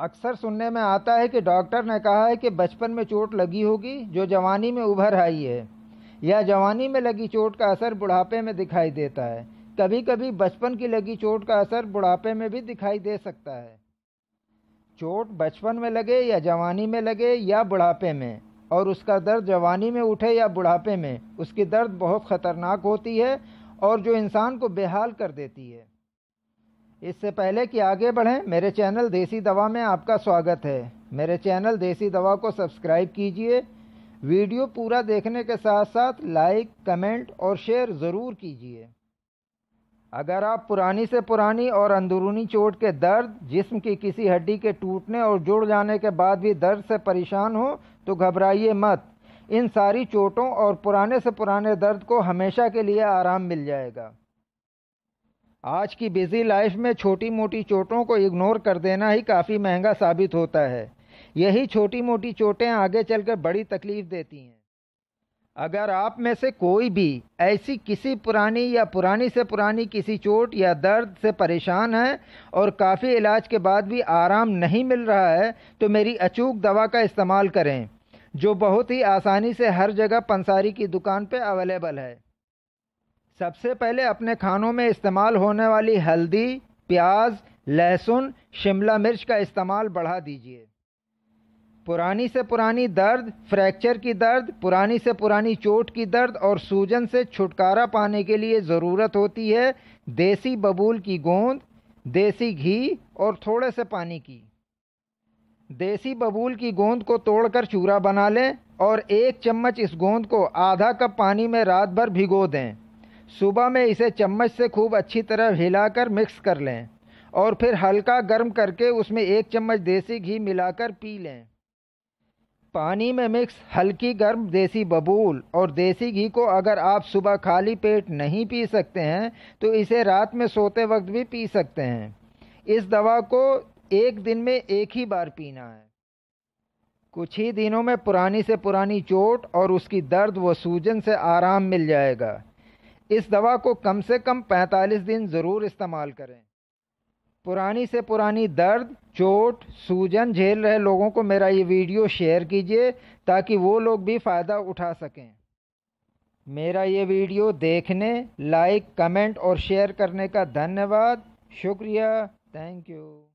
अक्सर सुनने में आता है कि डॉक्टर ने कहा है कि बचपन में चोट लगी होगी जो जवानी में उभर आई है या जवानी में लगी चोट का असर बुढ़ापे में दिखाई देता है कभी कभी बचपन की लगी चोट का असर बुढ़ापे में भी दिखाई दे सकता है चोट बचपन में लगे या जवानी में लगे या बुढ़ापे में और उसका दर्द जवानी में उठे या बुढ़ापे में उसकी दर्द बहुत ख़तरनाक होती है और जो इंसान को बेहाल कर देती है इससे पहले कि आगे बढ़ें मेरे चैनल देसी दवा में आपका स्वागत है मेरे चैनल देसी दवा को सब्सक्राइब कीजिए वीडियो पूरा देखने के साथ साथ लाइक कमेंट और शेयर ज़रूर कीजिए अगर आप पुरानी से पुरानी और अंदरूनी चोट के दर्द जिस्म की किसी हड्डी के टूटने और जुड़ जाने के बाद भी दर्द से परेशान हो तो घबराइए मत इन सारी चोटों और पुराने से पुराने दर्द को हमेशा के लिए आराम मिल जाएगा आज की बिज़ी लाइफ में छोटी मोटी चोटों को इग्नोर कर देना ही काफ़ी महंगा साबित होता है यही छोटी मोटी चोटें आगे चलकर बड़ी तकलीफ देती हैं अगर आप में से कोई भी ऐसी किसी पुरानी या पुरानी से पुरानी किसी चोट या दर्द से परेशान है और काफ़ी इलाज के बाद भी आराम नहीं मिल रहा है तो मेरी अचूक दवा का इस्तेमाल करें जो बहुत ही आसानी से हर जगह पंसारी की दुकान पर अवेलेबल है सबसे पहले अपने खानों में इस्तेमाल होने वाली हल्दी प्याज लहसुन शिमला मिर्च का इस्तेमाल बढ़ा दीजिए पुरानी से पुरानी दर्द फ्रैक्चर की दर्द पुरानी से पुरानी चोट की दर्द और सूजन से छुटकारा पाने के लिए ज़रूरत होती है देसी बबूल की गोंद देसी घी और थोड़े से पानी की देसी बबूल की गोंद को तोड़कर चूरा बना लें और एक चम्मच इस गोंद को आधा कप पानी में रात भर भिगो दें सुबह में इसे चम्मच से खूब अच्छी तरह हिलाकर मिक्स कर लें और फिर हल्का गर्म करके उसमें एक चम्मच देसी घी मिलाकर पी लें पानी में मिक्स हल्की गर्म देसी बबूल और देसी घी को अगर आप सुबह खाली पेट नहीं पी सकते हैं तो इसे रात में सोते वक्त भी पी सकते हैं इस दवा को एक दिन में एक ही बार पीना है कुछ ही दिनों में पुरानी से पुरानी चोट और उसकी दर्द व सूजन से आराम मिल जाएगा इस दवा को कम से कम 45 दिन ज़रूर इस्तेमाल करें पुरानी से पुरानी दर्द चोट सूजन झेल रहे लोगों को मेरा ये वीडियो शेयर कीजिए ताकि वो लोग भी फ़ायदा उठा सकें मेरा ये वीडियो देखने लाइक कमेंट और शेयर करने का धन्यवाद शुक्रिया थैंक यू